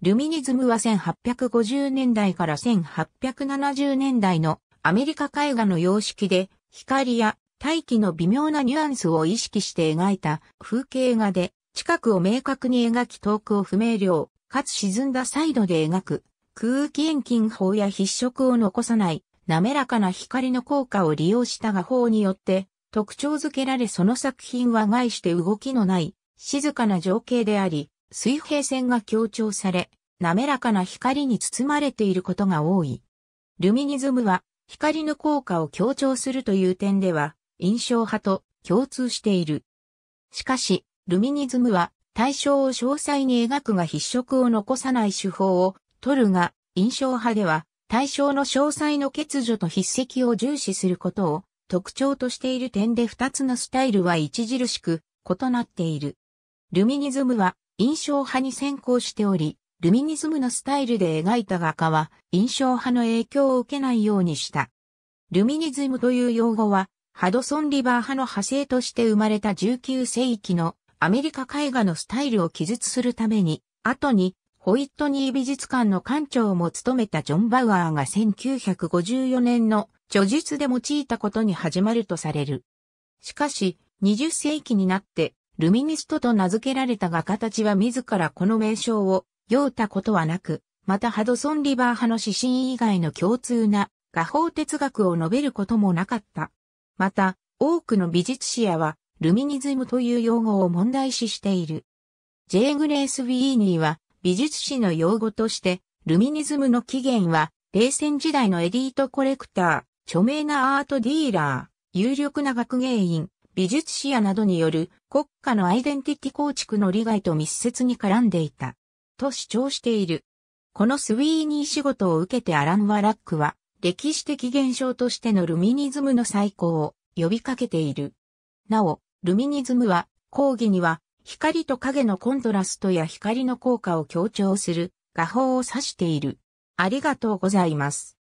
ルミニズムは1850年代から1870年代のアメリカ絵画の様式で光や大気の微妙なニュアンスを意識して描いた風景画で近くを明確に描き遠くを不明瞭かつ沈んだサイドで描く空気遠近法や筆触を残さない滑らかな光の効果を利用した画法によって特徴づけられその作品は概して動きのない静かな情景であり水平線が強調され、滑らかな光に包まれていることが多い。ルミニズムは光の効果を強調するという点では印象派と共通している。しかし、ルミニズムは対象を詳細に描くが筆色を残さない手法を取るが、印象派では対象の詳細の欠如と筆跡を重視することを特徴としている点で二つのスタイルは著しく異なっている。ルミニズムは印象派に先行しており、ルミニズムのスタイルで描いた画家は印象派の影響を受けないようにした。ルミニズムという用語は、ハドソン・リバー派の派生として生まれた19世紀のアメリカ絵画のスタイルを記述するために、後にホイットニー美術館の館長も務めたジョン・バウアーが1954年の著述で用いたことに始まるとされる。しかし、20世紀になってルミニストと名付けられた画家たちは自らこの名称を用ったことはなく、またハドソン・リバー派の指針以外の共通な画法哲学を述べることもなかった。また、多くの美術史やは、ルミニズムという用語を問題視している。ジェイ・グレース・ウィーニーは、美術史の用語として、ルミニズムの起源は、冷戦時代のエリートコレクター、著名なアートディーラー、有力な学芸員、美術史やなどによる国家のアイデンティティ構築の利害と密接に絡んでいた、と主張している。このスウィーニー仕事を受けてアラン・ワラックは、歴史的現象としてのルミニズムの再興を呼びかけている。なお、ルミニズムは、講義には、光と影のコントラストや光の効果を強調する画法を指している。ありがとうございます。